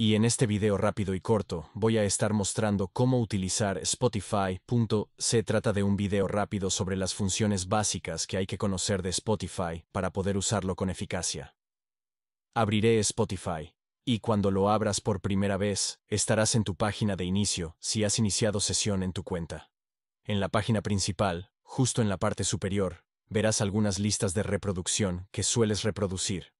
Y en este video rápido y corto voy a estar mostrando cómo utilizar Spotify. Se trata de un video rápido sobre las funciones básicas que hay que conocer de Spotify para poder usarlo con eficacia. Abriré Spotify. Y cuando lo abras por primera vez, estarás en tu página de inicio si has iniciado sesión en tu cuenta. En la página principal, justo en la parte superior, verás algunas listas de reproducción que sueles reproducir.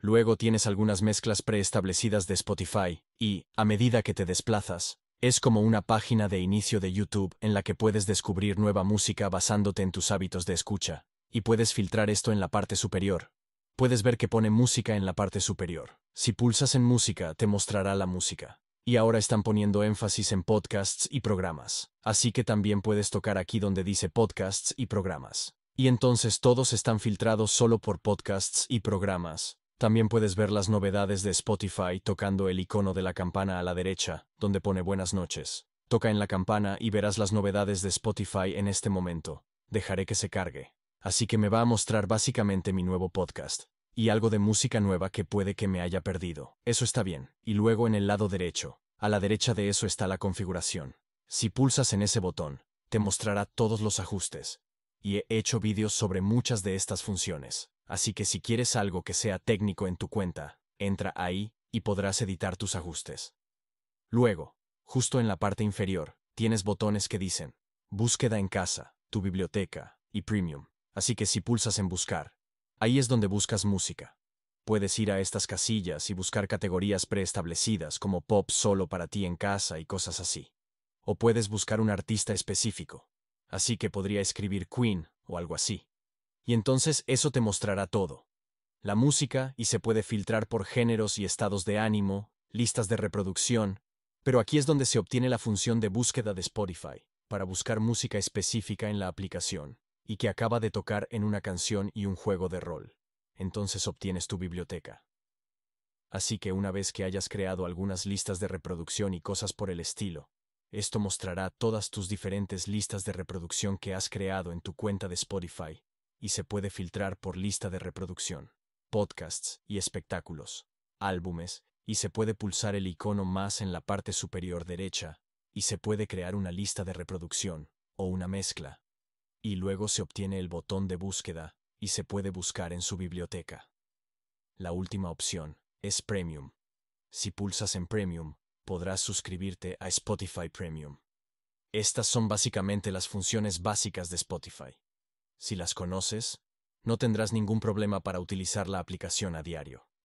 Luego tienes algunas mezclas preestablecidas de Spotify, y, a medida que te desplazas, es como una página de inicio de YouTube en la que puedes descubrir nueva música basándote en tus hábitos de escucha, y puedes filtrar esto en la parte superior. Puedes ver que pone música en la parte superior. Si pulsas en música, te mostrará la música. Y ahora están poniendo énfasis en podcasts y programas, así que también puedes tocar aquí donde dice podcasts y programas. Y entonces todos están filtrados solo por podcasts y programas, también puedes ver las novedades de Spotify tocando el icono de la campana a la derecha, donde pone buenas noches. Toca en la campana y verás las novedades de Spotify en este momento. Dejaré que se cargue. Así que me va a mostrar básicamente mi nuevo podcast y algo de música nueva que puede que me haya perdido. Eso está bien. Y luego en el lado derecho, a la derecha de eso está la configuración. Si pulsas en ese botón, te mostrará todos los ajustes. Y he hecho vídeos sobre muchas de estas funciones. Así que si quieres algo que sea técnico en tu cuenta, entra ahí y podrás editar tus ajustes. Luego, justo en la parte inferior, tienes botones que dicen Búsqueda en casa, tu biblioteca y Premium. Así que si pulsas en Buscar, ahí es donde buscas música. Puedes ir a estas casillas y buscar categorías preestablecidas como pop solo para ti en casa y cosas así. O puedes buscar un artista específico. Así que podría escribir Queen o algo así y entonces eso te mostrará todo. La música, y se puede filtrar por géneros y estados de ánimo, listas de reproducción, pero aquí es donde se obtiene la función de búsqueda de Spotify, para buscar música específica en la aplicación, y que acaba de tocar en una canción y un juego de rol. Entonces obtienes tu biblioteca. Así que una vez que hayas creado algunas listas de reproducción y cosas por el estilo, esto mostrará todas tus diferentes listas de reproducción que has creado en tu cuenta de Spotify y se puede filtrar por lista de reproducción, podcasts y espectáculos, álbumes, y se puede pulsar el icono más en la parte superior derecha, y se puede crear una lista de reproducción, o una mezcla. Y luego se obtiene el botón de búsqueda, y se puede buscar en su biblioteca. La última opción es Premium. Si pulsas en Premium, podrás suscribirte a Spotify Premium. Estas son básicamente las funciones básicas de Spotify. Si las conoces, no tendrás ningún problema para utilizar la aplicación a diario.